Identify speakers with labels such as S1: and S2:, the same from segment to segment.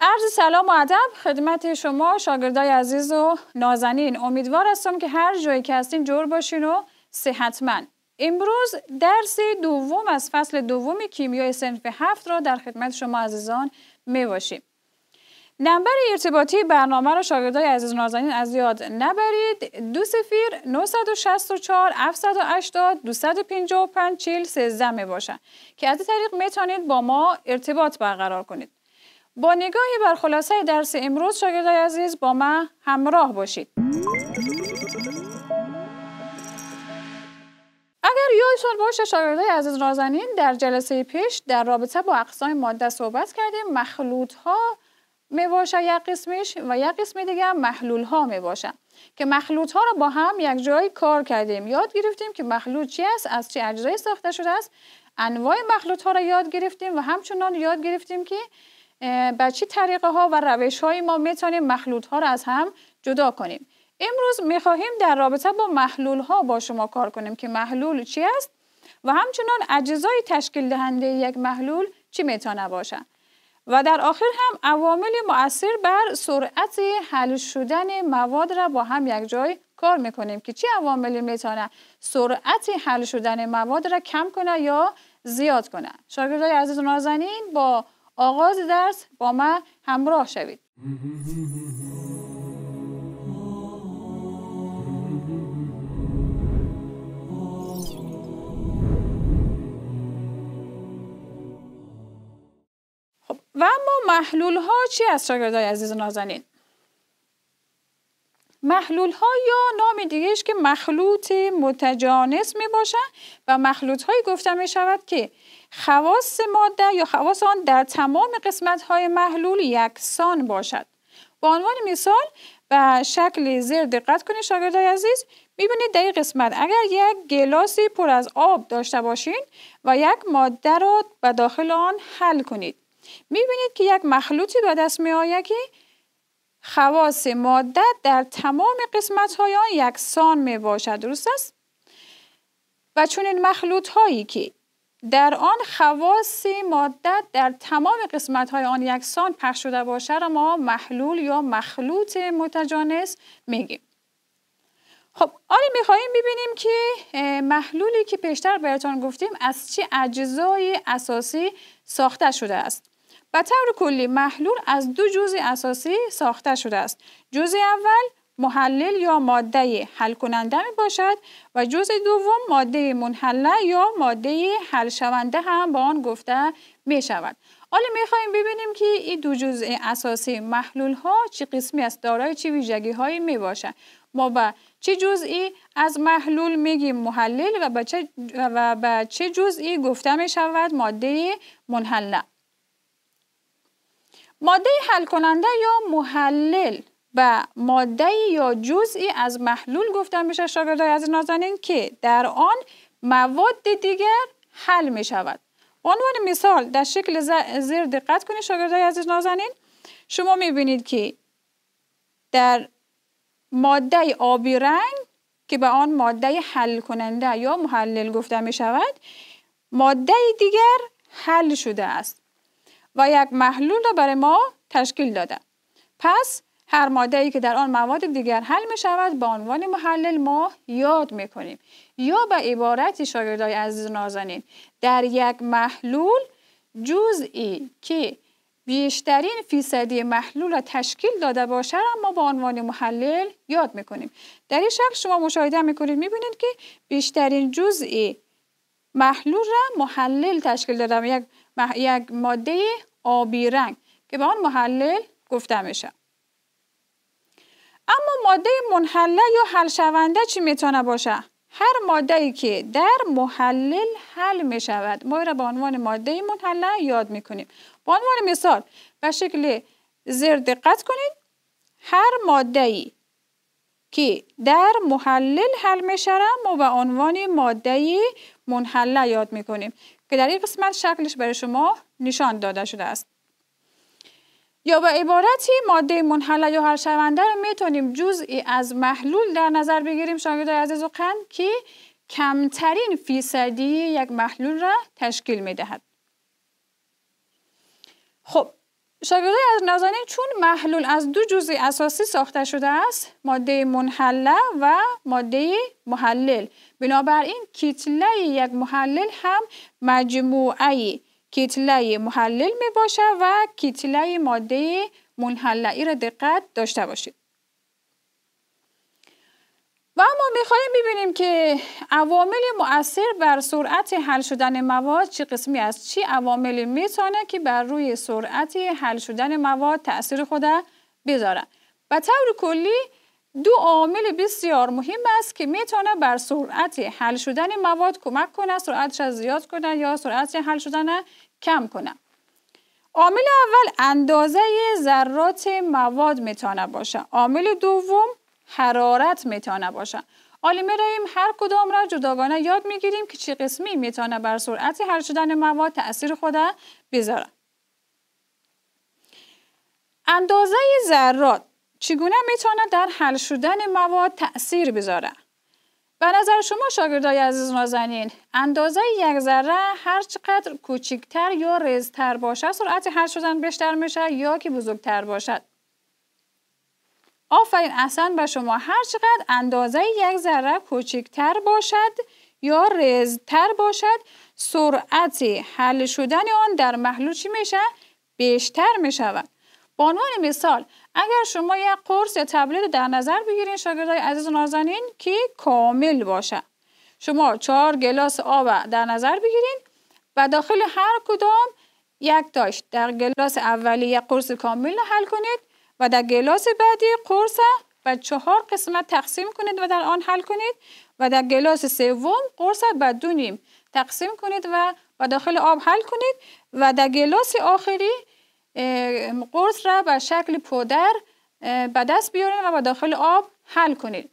S1: عرض سلام و ادب خدمت شما شاگردای عزیز و نازنین امیدوار هستم که هر جایی که هستین جور باشین و صحتمن امروز درس دوم از فصل دوم کیمیای سنف هفت را در خدمت شما عزیزان می باشیم نمبر ارتباطی برنامه را شاگردای عزیز نازنین از یاد نبرید دو سفیر 964 780 255 40 13 می که از طریق میتونید با ما ارتباط برقرار کنید با نگاهی بر خلاصه درس امروز شاگردای عزیز با ما همراه باشید اگر یادتون باشه شاگردای عزیز نازنین در جلسه پیش در رابطه با اقسام ماده صحبت کردیم مخلوط ها باشه یک قسمش و یک قسم دیگه محلول ها باشه که مخلوط ها رو با هم یک جایی کار کردیم یاد گرفتیم که مخلوط چی است از چه اجزایی ساخته شده است انواع مخلوط ها را یاد گرفتیم و همچنان یاد گرفتیم که به چه طریقه ها و روش های ما میتونیم مخلوط ها را از هم جدا کنیم امروز میخواهیم در رابطه با محلول ها با شما کار کنیم که محلول چی است و همچنان اجزای تشکیل دهنده یک محلول چی میتونه باشد. و در آخر هم عوامل مؤثر بر سرعت حل شدن مواد را با هم یک جای کار میکنیم که چه عواملی میتونه سرعت حل شدن مواد را کم کنه یا زیاد کنه شاگردای عزیز نازنین با آغاز درس با من همراه شوید و اما محلول ها چی از شاگردای عزیز نازنین محلول ها یا نام دیگهش که مخلوط متجانس می باشن و مخلوط هایی گفته می شود که خواص ماده یا خواص آن در تمام قسمت های محلول یکسان باشد به عنوان مثال و شکل زیر دقت کنید شاگردای عزیز میبینید در این قسمت اگر یک گلاسی پر از آب داشته باشین و یک ماده را به داخل آن حل کنید میبینید که یک مخلوطی به دست می آید که خواص ماده در تمام قسمت های آن یکسان می باشد درست است؟ و چون این مخلوط هایی که در آن خواص ماده در تمام قسمت های آن یکسان پخش شده باشد ما محلول یا مخلوط متجانس میگیم خب آره میخواییم ببینیم که محلولی که پیشتر بهتان گفتیم از چه اجزای اساسی ساخته شده است و طور کلی محلول از دو جزء اساسی ساخته شده است. جزء اول محلل یا ماده حل کننده می باشد و جزء دوم ماده منحله یا ماده حل شونده هم به آن گفته می شود. حالا می خواهیم ببینیم که این دو جزء اساسی محلول ها چه قسمی از دارای چه ویژگی هایی می باشند. ما به چه جزئی از محلول میگیم محلل و به چه, و چه جزئی گفته می شود ماده منحله. ماده حل کننده یا محلل و ماده یا جزئی از محلول گفتن میشه شاگردای از نازنین که در آن مواد دیگر حل می شود عنوان مثال در شکل زیر دقت کنید شاگردای عزیز نازنین شما می بینید که در ماده آبی رنگ که به آن ماده حل کننده یا محلل گفته می شود ماده دیگر حل شده است و یک محلول را برای ما تشکیل داده پس هر ماده ای که در آن مواد دیگر حل می شود به عنوان محلل ما یاد می کنیم یا به عبارت شاگردای عزیز نازنین در یک محلول جزئی که بیشترین فیصدی محلول را تشکیل داده باشه را ما به عنوان محلل یاد می کنیم در این شکل شما مشاهده می کنید می بینید که بیشترین جزئی محلول را محلل تشکیل داده یک یک ماده آبی رنگ که به آن محلل گفته میشه اما ماده منحله یا حل شونده چی میتونه باشه هر ماده ای که در محلل حل می شود ما را به عنوان ماده منحله یاد می کنیم به عنوان مثال به شکل زر دقت کنید هر ماده ای که در محلل حل می شود ما به عنوان ماده منحله یاد می کنیم که در این قسمت شکلش برای شما نشان داده شده است یا به عبارتی ماده منحله یا هر شونده رو میتونیم جزئی از محلول در نظر بگیریم شاگرد عزیز و قند که کمترین فیصدی یک محلول را تشکیل میدهد خب شاگرده از نازنین چون محلول از دو جزء اساسی ساخته شده است ماده منحله و ماده محلل بنابراین کتله یک محلل هم مجموعه کتله محلل می باشه و کتله ماده منحله ای را دقت داشته باشید و ما میخوایم ببینیم که عوامل مؤثر بر سرعت حل شدن مواد چه قسمی از چی عواملی میتونه که بر روی سرعت حل شدن مواد تاثیر خود بذاره؟ و طور کلی دو عامل بسیار مهم است که میتونه بر سرعت حل شدن مواد کمک کنه سرعتش زیاد کنه یا سرعت حل شدن کم کنه عامل اول اندازه ذرات مواد میتونه باشه عامل دوم حرارت میتانه باشه آلی ریم هر کدام را جداگانه یاد میگیریم که چه قسمی میتانه بر سرعت حل شدن مواد تاثیر خود بذاره. اندازه ذرات چگونه میتانه در حل شدن مواد تاثیر بذاره به نظر شما شاگردای عزیز نازنین اندازه یک ذره هر چقدر کوچکتر یا رزتر باشه سرعت حل شدن بیشتر میشه یا که بزرگتر باشد آفرین اصلا به شما هر چقدر اندازه یک ذره کوچکتر باشد یا رزتر باشد سرعت حل شدن آن در محلول چی میشه؟ بیشتر میشود به عنوان مثال اگر شما یک قرص یا تبلت در نظر بگیرین شاگردای عزیز نازنین که کامل باشه شما چهار گلاس آب در نظر بگیرید و داخل هر کدام یک داشت در گلاس اولی یک قرص کامل حل کنید و در گلاس بعدی قرص به چهار قسمت تقسیم کنید و در آن حل کنید و در گلاس سوم قرص به دو نیم تقسیم کنید و و داخل آب حل کنید و در گلاس آخری قرص را به شکل پودر به دست بیارید و به داخل آب حل کنید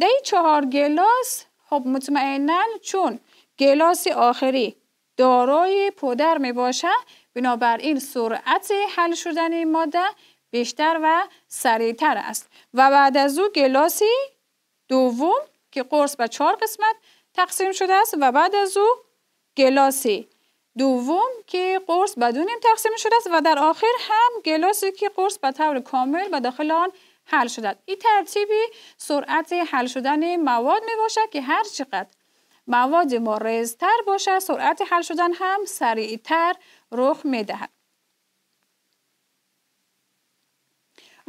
S1: در این چهار گلاس خب مطمئنا چون گلاس آخری دارای پودر می باشه بنابراین سرعت حل شدن ماده بیشتر و سریعتر است و بعد از او گلاسی دوم که قرص به چهار قسمت تقسیم شده است و بعد از او گلاسی دوم که قرص بدون تقسیم شده است و در آخر هم گلاسی که قرص به طور کامل به داخل آن حل شده است. این ترتیبی سرعت حل شدن مواد می باشد که هر چقدر مواد ما ریزتر باشد سرعت حل شدن هم سریعتر رخ می دهد.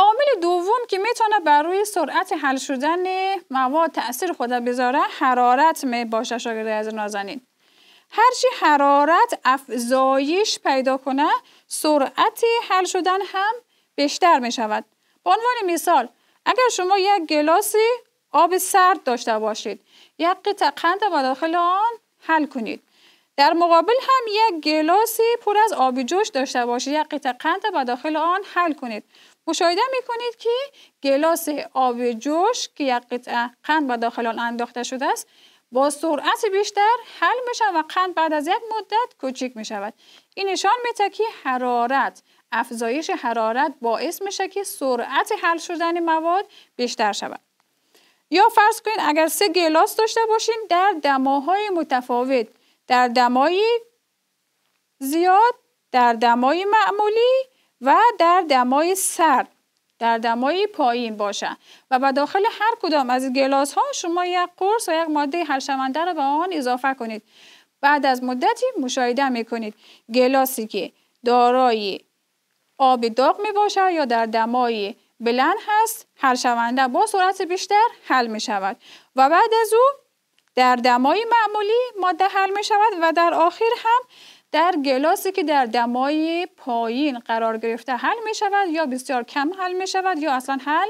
S1: و دوم که میتونه بر روی سرعت حل شدن مواد تاثیر خود بذاره حرارت می باشه شاگرد از نازنین هرچی حرارت افزایش پیدا کنه سرعت حل شدن هم بیشتر می شود به عنوان مثال اگر شما یک گلاسی آب سرد داشته باشید یک قطع قند با داخل آن حل کنید در مقابل هم یک گلاسی پر از آب جوش داشته باشید یک قطع قند و داخل آن حل کنید مشاهده کنید که گلاس آب جوش که یک قطعه قند به داخل آن انداخته شده است با سرعت بیشتر حل می شود و قند بعد از یک مدت کوچک می شود این نشان می که حرارت افزایش حرارت باعث میشه که سرعت حل شدن مواد بیشتر شود یا فرض کنید اگر سه گلاس داشته باشین در دماهای متفاوت در دمای زیاد در دمای معمولی و در دمای سرد در دمای پایین باشن و به داخل هر کدام از گلاس ها شما یک قرص و یک ماده شونده را به آن اضافه کنید بعد از مدتی مشاهده می کنید گلاسی که دارای آب داغ می باشد یا در دمای بلند هست حل شونده با سرعت بیشتر حل می شود و بعد از او در دمای معمولی ماده حل می شود و در آخر هم در گلاسی که در دمای پایین قرار گرفته حل می شود یا بسیار کم حل می شود یا اصلا حل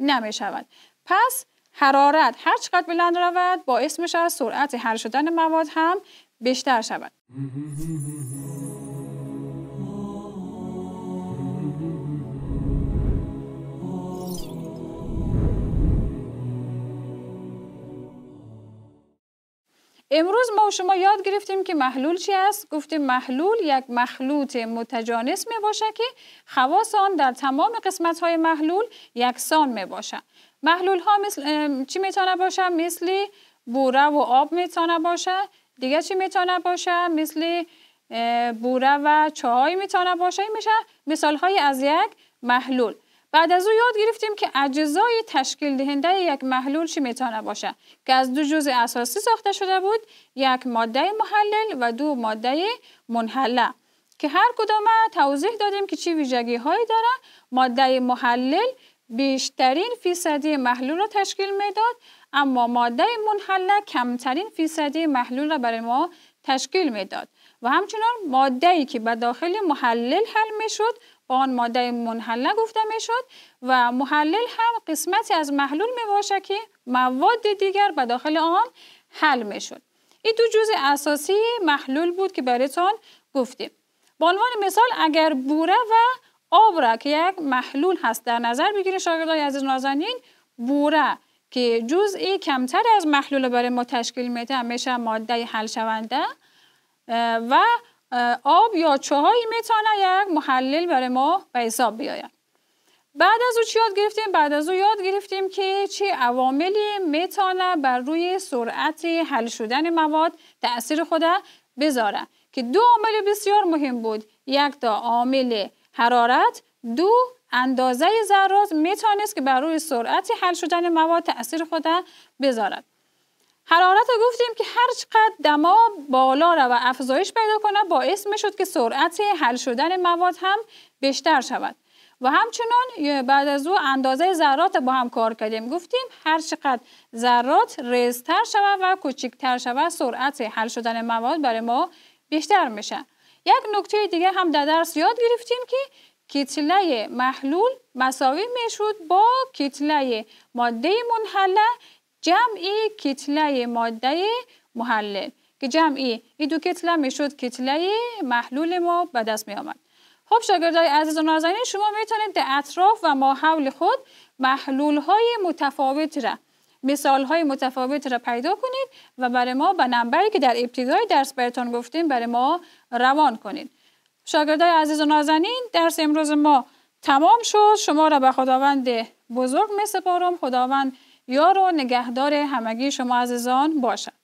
S1: نمی شود پس حرارت هر چقدر بلند رود باعث می شود سرعت حل شدن مواد هم بیشتر شود امروز ما و شما یاد گرفتیم که محلول چی است گفتیم محلول یک مخلوط متجانس می باشد که خواص آن در تمام قسمت های محلول یکسان می باشه. محلول ها مثل چی میتونه باشه مثل بوره و آب میتونه باشه دیگه چی میتونه باشه مثل بوره و چای میتونه باشه میشه مثال های از یک محلول بعد از او یاد گرفتیم که اجزای تشکیل دهنده یک محلول چی میتونه باشه که از دو جزء اساسی ساخته شده بود یک ماده محلل و دو ماده منحله که هر کدام توضیح دادیم که چی ویژگی هایی داره ماده محلل بیشترین فیصدی محلول را تشکیل میداد اما ماده منحله کمترین فیصدی محلول را برای ما تشکیل میداد و همچنان ماده ای که به داخل محلل حل می شد با آن ماده منحله گفته می شد و محلل هم قسمتی از محلول می که مواد دیگر به داخل آن حل می شد این دو جزء اساسی محلول بود که تان گفتیم به عنوان مثال اگر بوره و آب را که یک محلول هست در نظر بگیرید شاگردای عزیز نازنین بوره که جزئی کمتر از محلول برای ما تشکیل میده میشه ماده حل شونده و آب یا چهایی میتونه یک محلل برای ما به حساب بیاید بعد از او چی یاد گرفتیم؟ بعد از او یاد گرفتیم که چه عواملی میتونه بر روی سرعت حل شدن مواد تاثیر خود بذاره که دو عامل بسیار مهم بود یک تا عامل حرارت دو اندازه ذرات میتونست که بر روی سرعت حل شدن مواد تاثیر خود بذارد حرارت رو گفتیم که هر چقدر دما بالا رو و افزایش پیدا کنه باعث می شد که سرعت حل شدن مواد هم بیشتر شود و همچنان بعد از او اندازه ذرات با هم کار کردیم گفتیم هر چقدر ذرات ریزتر شود و کوچکتر شود سرعت حل شدن مواد برای ما بیشتر میشه یک نکته دیگه هم در درس یاد گرفتیم که کتله محلول مساوی میشود با کتله ماده منحله جمعی کتله ماده محلل که جمعی این دو کتله میشد کتله محلول ما به دست می آمد خب شاگردای عزیز و نازنین شما میتونید در اطراف و ماحول خود محلول های متفاوت را مثال های متفاوت را پیدا کنید و برای ما به نمبری که در ابتدای درس براتون گفتیم برای ما روان کنید شاگردای عزیز و نازنین درس امروز ما تمام شد شما را به خداوند بزرگ می سپارم خداوند یار و نگهدار همگی شما عزیزان باشد